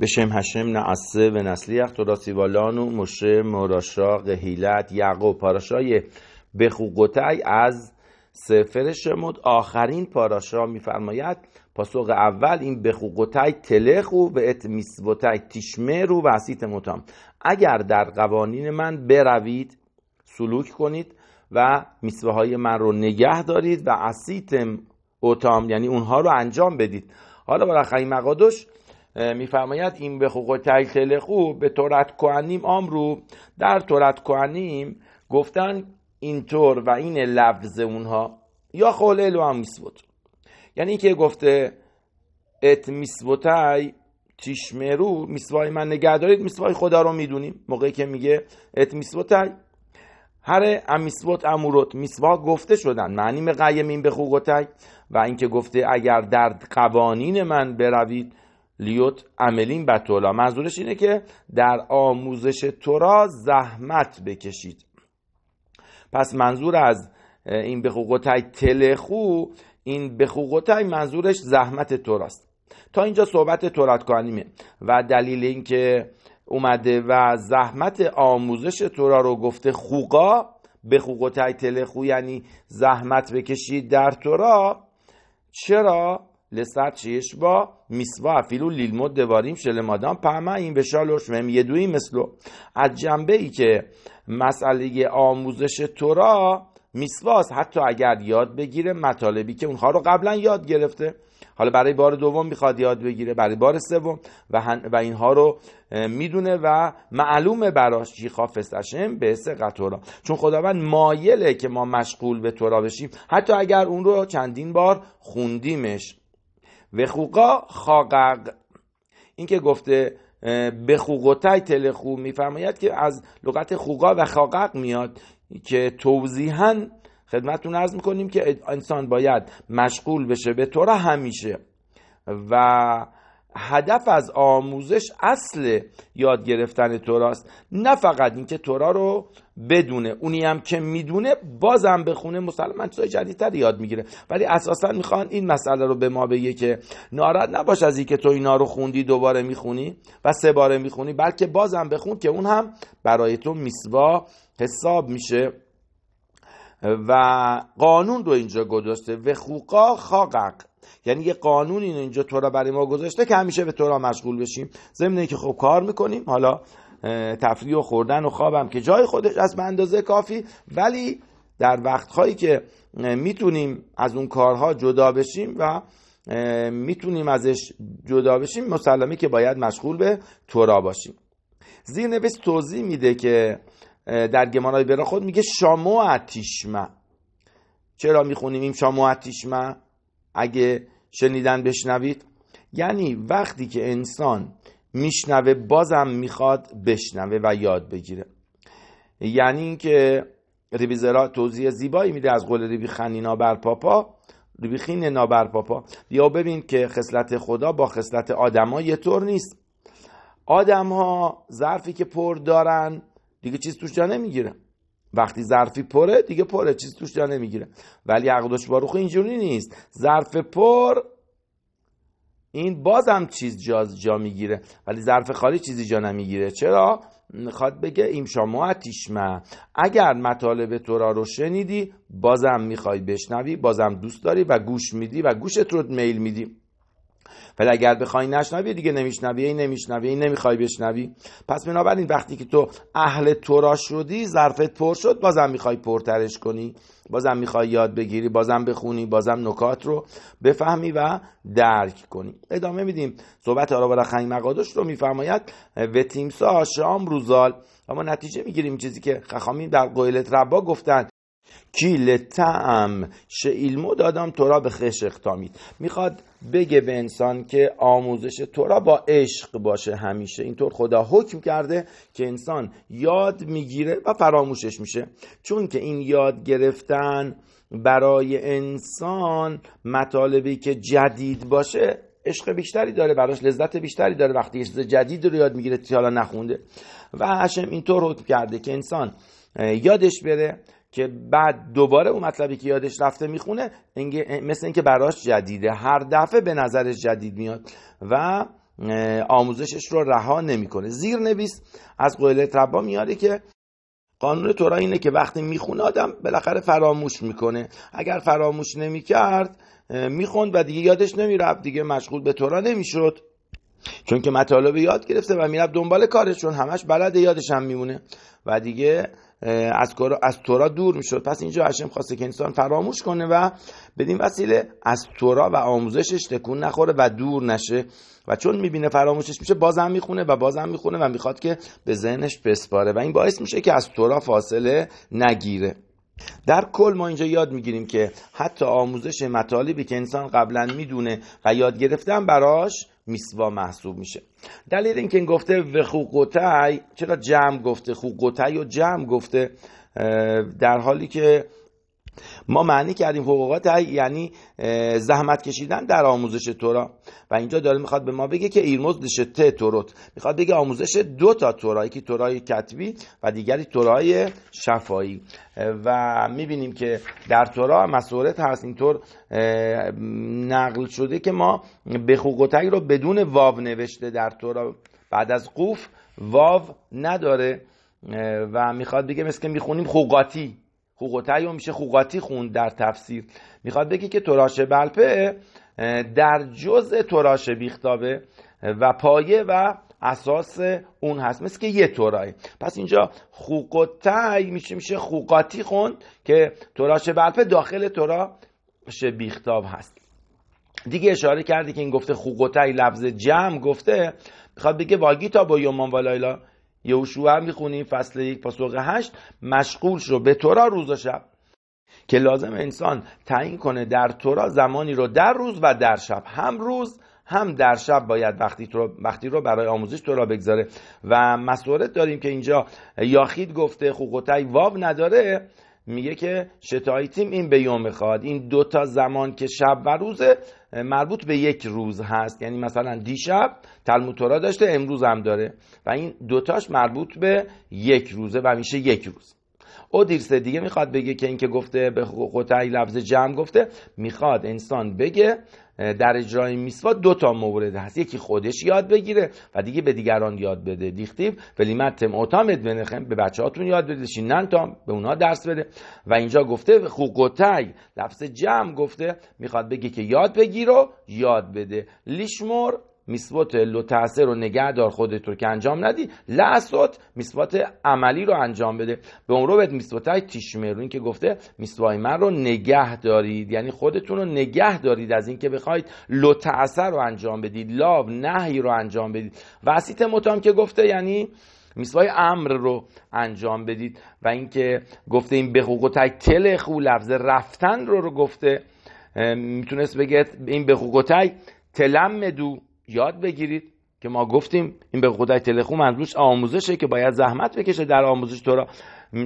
هشم نعصه و نسلی תודה سیوالانو مشه مراشا قهیلت یعقوب پاراشای بخوقوتی از سفر شمود آخرین پاراشا میفرماید پاسخ اول این بخوقوتی تلخو و ات میسوتی تیشمه رو و اسیت متام اگر در قوانین من بروید سلوک کنید و میسوه های من رو نگه دارید و اسیتم اوتام یعنی اونها رو انجام بدید حالا برای مقادش میفرماید این به خوق تایتل خوب به تورت کوهنیم آمرو در تورت کوهنیم گفتن اینطور و این لفظ اونها یا خول الو هم میسبوت یعنی که گفته ات میسبوتای چشمه میسوای من نگه دارید میسوای خدا رو میدونیم موقعی که میگه ات میسبوتای هر امیسوت اموروت میسوا گفته شدن معنی قیم این به خوقتای و اینکه گفته اگر در قوانین من بروید لیوت عملین بتولا منظورش اینه که در آموزش تورا زحمت بکشید پس منظور از این بخوگوتای تلخو این بخوگوتای منظورش زحمت توراست تا اینجا صحبت تورات کانیمه و دلیل اینکه اومده و زحمت آموزش تورا رو گفته خوقا به خوقوتای تلخو یعنی زحمت بکشید در تورا چرا با میسوا افیلو لیلمود دواریم شل مادام پهمه این مهم یه دویی مثلو از جنبه ای که مسئله آموزش تورا میسواست حتی اگر یاد بگیره مطالبی که اونها رو قبلا یاد گرفته حالا برای بار دوم میخواد یاد بگیره برای بار سوم و, و اینها رو میدونه و معلومه براش چی خافستشم به تورا چون خداوند مایله که ما مشغول به تورا بشیم حتی اگر اون رو چندین بار خوندیمش وخوقا خاقق این که گفته به خوقتای تلخو میفرماید که از لغت خوقا و خاقق میاد که توضیحا خدمتون ارز میکنیم که انسان باید مشغول بشه به طور همیشه و هدف از آموزش اصل یاد گرفتن توراست نه فقط اینکه تورا رو بدونه اونی هم که میدونه بازم بخونه مسلمان چیزای جدیدتر یاد میگیره ولی اساسا میخوان این مسئله رو به ما بگه که ناراحت نباش از اینکه تو اینا رو خوندی دوباره میخونی و سه باره میخونی بلکه بازم بخون که اون هم برای تو میسوا حساب میشه و قانون رو اینجا گذاشته و خوقا خاقق یعنی یه قانون این اینجا تورا برای ما گذاشته که همیشه به تورا مشغول بشیم ضمن که خب کار میکنیم حالا تفریح و خوردن و خوابم که جای خودش از به اندازه کافی ولی در وقتهایی که میتونیم از اون کارها جدا بشیم و میتونیم ازش جدا بشیم مسلمه که باید مشغول به تورا باشیم زیر نویس توضیح میده که در گمانای برا خود میگه شامو اتیشمه چرا میخونیم این شامو اتیشمه اگه شنیدن بشنوید یعنی وقتی که انسان میشنوه بازم میخواد بشنوه و یاد بگیره یعنی اینکه ریویزرا توضیح زیبایی میده از قول ریبی خنینا بر پاپا ریبی نابر پاپا یا ببین که خصلت خدا با خصلت آدما یه طور نیست آدم ها ظرفی که پر دارن دیگه چیز توش جا نمیگیره وقتی ظرفی پره دیگه پره چیز توش جا نمیگیره ولی عقدش باروخ اینجوری نیست ظرف پر این بازم چیز جا, جا میگیره ولی ظرف خالی چیزی جا نمیگیره چرا میخواد بگه عتیش من اگر مطالب تورا رو شنیدی بازم میخوای بشنوی بازم دوست داری و گوش میدی و گوشت رو میل میدی ولی اگر بخوای نشنوی دیگه نمیشنوی این نمیشنوی این نمیخوای بشنوی پس بنابراین وقتی که تو اهل تورا شدی ظرفت پر شد بازم میخوای پرترش کنی بازم میخوای یاد بگیری بازم بخونی بازم نکات رو بفهمی و درک کنی ادامه میدیم صحبت آرا بالا خنگ مقادش رو میفرماید و تیمسا شام روزال اما نتیجه میگیریم چیزی که خخامی در قویلت ربا گفتن کی لطعم شعیلمو دادم تورا به خش اختامید میخواد بگه به انسان که آموزش تورا با عشق باشه همیشه اینطور خدا حکم کرده که انسان یاد میگیره و فراموشش میشه چون که این یاد گرفتن برای انسان مطالبی که جدید باشه عشق بیشتری داره براش لذت بیشتری داره وقتی یه چیز جدید رو یاد میگیره تا حالا نخونده و هشم اینطور حکم کرده که انسان یادش بره که بعد دوباره اون مطلبی که یادش رفته میخونه مثل اینکه براش جدیده هر دفعه به نظرش جدید میاد و آموزشش رو رها نمیکنه زیر نویس از قول تربا میاره که قانون تورا اینه که وقتی میخونه آدم بالاخره فراموش میکنه اگر فراموش نمیکرد میخوند و دیگه یادش نمیرفت دیگه مشغول به تورا نمیشد چون که مطالب یاد گرفته و میرفت دنبال کارش چون همش بلد یادش هم میمونه و دیگه از, از تورا دور میشد پس اینجا هشم خواسته که انسان فراموش کنه و بدین وسیله از تورا و آموزشش تکون نخوره و دور نشه و چون میبینه فراموشش میشه بازم میخونه و بازم میخونه و میخواد که به ذهنش بسپاره و این باعث میشه که از تورا فاصله نگیره در کل ما اینجا یاد میگیریم که حتی آموزش مطالبی که انسان قبلا میدونه و یاد گرفتن براش میسوا محسوب میشه دلیل اینکه این گفته خوقوتای چرا جمع گفته خوقوتی و جمع گفته در حالی که ما معنی کردیم حقوقات یعنی زحمت کشیدن در آموزش تورا و اینجا داره میخواد به ما بگه که ایرموز دشته توروت میخواد بگه آموزش دو تا تورا یکی تورای کتبی و دیگری تورای شفایی و میبینیم که در تورا مسورت هست اینطور نقل شده که ما به رو بدون واو نوشته در تورا بعد از قوف واو نداره و میخواد بگه مثل که میخونیم خوقاتی خوقوتیو میشه خوقاتی خوند در تفسیر میخواد بگه که تراش بلپه در جز تراش بیختابه و پایه و اساس اون هست مثل که یه تورای پس اینجا خوقوتی میشه میشه خوقاتی خوند که تراش بلپه داخل تراش بیختاب هست دیگه اشاره کردی که این گفته خوقوتی لفظ جمع گفته میخواد بگه واگیتا با یومان والایلا یهوشوع میخونیم فصل یک پاسخ هشت مشغول شو به تورا روز و شب که لازم انسان تعیین کنه در تورا زمانی رو در روز و در شب هم روز هم در شب باید وقتی, وقتی رو برای آموزش تورا بگذاره و مسئولت داریم که اینجا یاخید گفته خوقوتای واو نداره میگه که شتایتیم این به یوم خواد این دو تا زمان که شب و روز مربوط به یک روز هست یعنی مثلا دیشب تلموتورا داشته امروز هم داره و این دوتاش مربوط به یک روزه و میشه یک روز او اودیرس دیگه میخواد بگه که اینکه گفته به قطعی لفظ جمع گفته میخواد انسان بگه در اجرای میسوا دو تا مورد هست یکی خودش یاد بگیره و دیگه به دیگران یاد بده دیختیب ولیمتم اوتامت بنخم به بچه یاد بده شینن تا به اونها درس بده و اینجا گفته خوقوتای لفظ جمع گفته میخواد بگه که یاد بگیر و یاد بده لیشمور میسوات تاثر رو نگه دار خودت رو که انجام ندی لعصات میسوات عملی رو انجام بده به اون رو بهت میسوات های تیشمرون که گفته میسوای من رو نگه دارید یعنی خودتون رو نگه دارید از اینکه بخواید لتعسه رو انجام بدید لاو نهی رو انجام بدید وسیط متام که گفته یعنی میسوای امر رو انجام بدید و اینکه گفته این به حقوق تل خو لفظ رفتن رو رو گفته میتونست بگه این به تلم دو یاد بگیرید که ما گفتیم این به خدای تلخو منظورش آموزشه که باید زحمت بکشه در آموزش تو را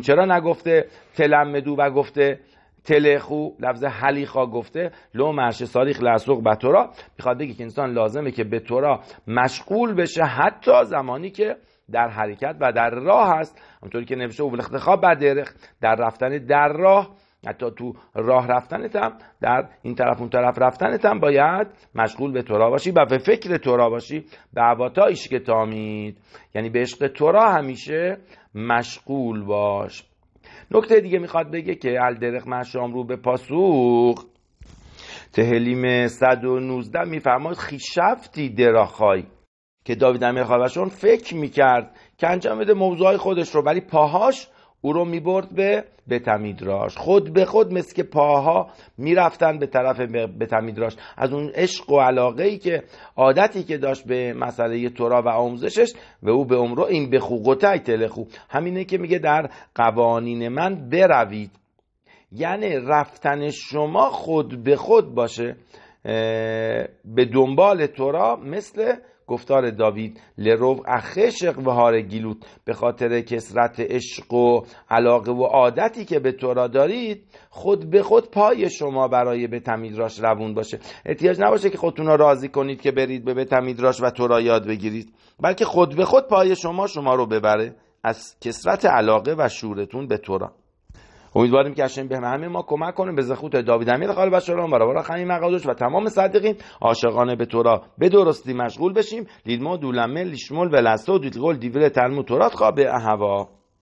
چرا نگفته تلمدو و گفته تلخو لفظ حلیخا گفته لو مرش ساریخ لسوق به تورا میخواد بگه که انسان لازمه که به تورا مشغول بشه حتی زمانی که در حرکت و در راه هست همونطوری که نوشته او خواب بدرخ در رفتن در راه حتی تو راه رفتنت هم در این طرف اون طرف رفتنت هم باید مشغول به تورا باشی و به فکر تورا باشی به عواتا که تامید یعنی به عشق تورا همیشه مشغول باش نکته دیگه میخواد بگه که الدرخ مشام رو به پاسوخ تهلیم 119 میفرماد خیشفتی دراخای که داوید امیر فکر میکرد که انجام بده خودش رو ولی پاهاش او رو میبرد به بتمیدراش خود به خود مثل که پاها میرفتن به طرف بتمیدراش از اون عشق و علاقه ای که عادتی که داشت به مسئله تورا و آموزشش و او به عمرو این به خوگتک تلخو همینه که میگه در قوانین من بروید یعنی رفتن شما خود به خود باشه به دنبال تورا مثل گفتار داوید لرو اخشق و هار گیلوت به خاطر کسرت عشق و علاقه و عادتی که به تو را دارید خود به خود پای شما برای به تمیدراش روون باشه احتیاج نباشه که خودتون را راضی کنید که برید به تمیدراش و تو را یاد بگیرید بلکه خود به خود پای شما شما رو ببره از کسرت علاقه و شورتون به تو را امیدواریم که هشم به همه ما کمک کنه به زخوت داوید امیر خال بشران برابر خمی مقادش و تمام صدیقین عاشقانه به تورا به درستی مشغول بشیم لیدما دولمه لیشمول و لسو دیدگل دیوله تلمو تورات خواب به هوا